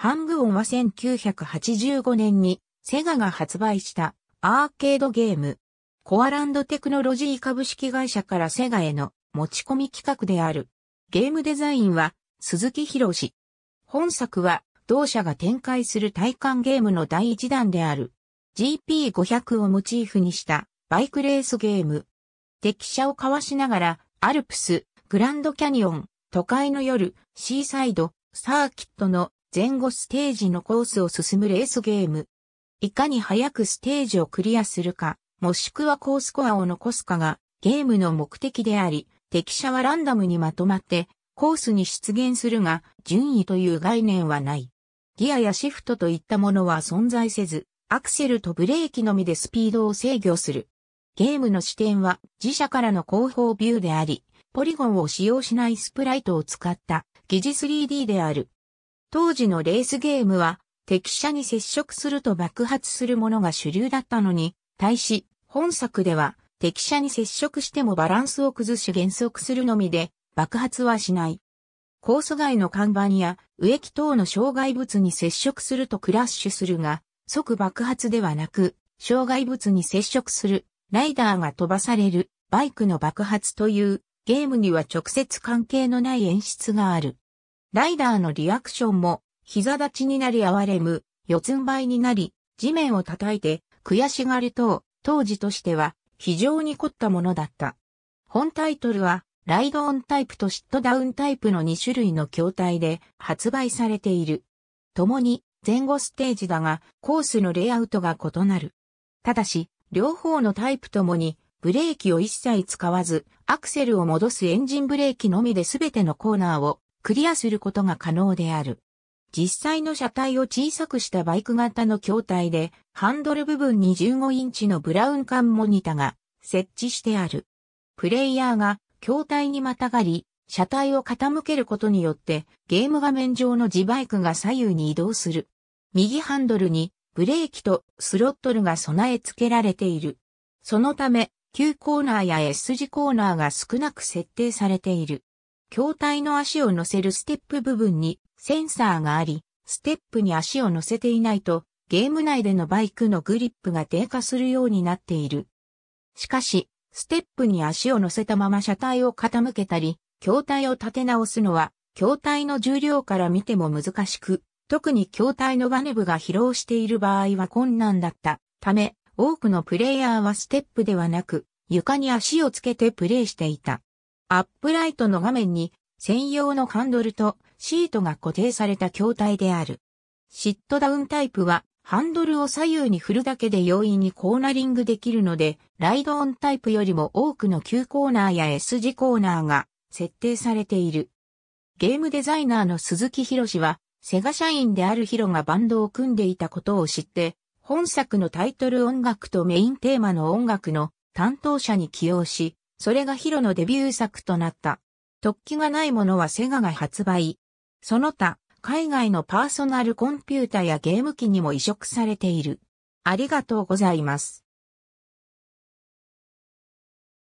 ハングオンは1985年にセガが発売したアーケードゲーム。コアランドテクノロジー株式会社からセガへの持ち込み企画である。ゲームデザインは鈴木博士。本作は同社が展開する体感ゲームの第一弾である GP500 をモチーフにしたバイクレースゲーム。敵車をかわしながらアルプス、グランドキャニオン、都会の夜、シーサイド、サーキットの前後ステージのコースを進むレースゲーム。いかに早くステージをクリアするか、もしくはコースコアを残すかがゲームの目的であり、敵者はランダムにまとまってコースに出現するが、順位という概念はない。ギアやシフトといったものは存在せず、アクセルとブレーキのみでスピードを制御する。ゲームの視点は自社からの後方ビューであり、ポリゴンを使用しないスプライトを使った疑似 3D である。当時のレースゲームは、敵車に接触すると爆発するものが主流だったのに、対し、本作では、敵車に接触してもバランスを崩し減速するのみで、爆発はしない。コース外の看板や植木等の障害物に接触するとクラッシュするが、即爆発ではなく、障害物に接触する、ライダーが飛ばされる、バイクの爆発という、ゲームには直接関係のない演出がある。ライダーのリアクションも、膝立ちになり哀れむ、四つん這いになり、地面を叩いて、悔しがると、当時としては、非常に凝ったものだった。本タイトルは、ライドオンタイプとシットダウンタイプの2種類の筐体で発売されている。共に、前後ステージだが、コースのレイアウトが異なる。ただし、両方のタイプともに、ブレーキを一切使わず、アクセルを戻すエンジンブレーキのみで全てのコーナーをクリアすることが可能である。実際の車体を小さくしたバイク型の筐体で、ハンドル部分に15インチのブラウン管モニタが設置してある。プレイヤーが筐体にまたがり、車体を傾けることによってゲーム画面上の自バイクが左右に移動する。右ハンドルにブレーキとスロットルが備え付けられている。そのため、急コーナーや S 字コーナーが少なく設定されている。筐体の足を乗せるステップ部分にセンサーがあり、ステップに足を乗せていないと、ゲーム内でのバイクのグリップが低下するようになっている。しかし、ステップに足を乗せたまま車体を傾けたり、筐体を立て直すのは、筐体の重量から見ても難しく、特に筐体のバネ部が疲労している場合は困難だったため、多くのプレイヤーはステップではなく、床に足をつけてプレイしていた。アップライトの画面に専用のハンドルとシートが固定された筐体である。シットダウンタイプはハンドルを左右に振るだけで容易にコーナリングできるので、ライドオンタイプよりも多くの急コーナーや S 字コーナーが設定されている。ゲームデザイナーの鈴木博士は、セガ社員であるヒロがバンドを組んでいたことを知って、本作のタイトル音楽とメインテーマの音楽の担当者に起用し、それがヒロのデビュー作となった。突起がないものはセガが発売。その他、海外のパーソナルコンピュータやゲーム機にも移植されている。ありがとうございます。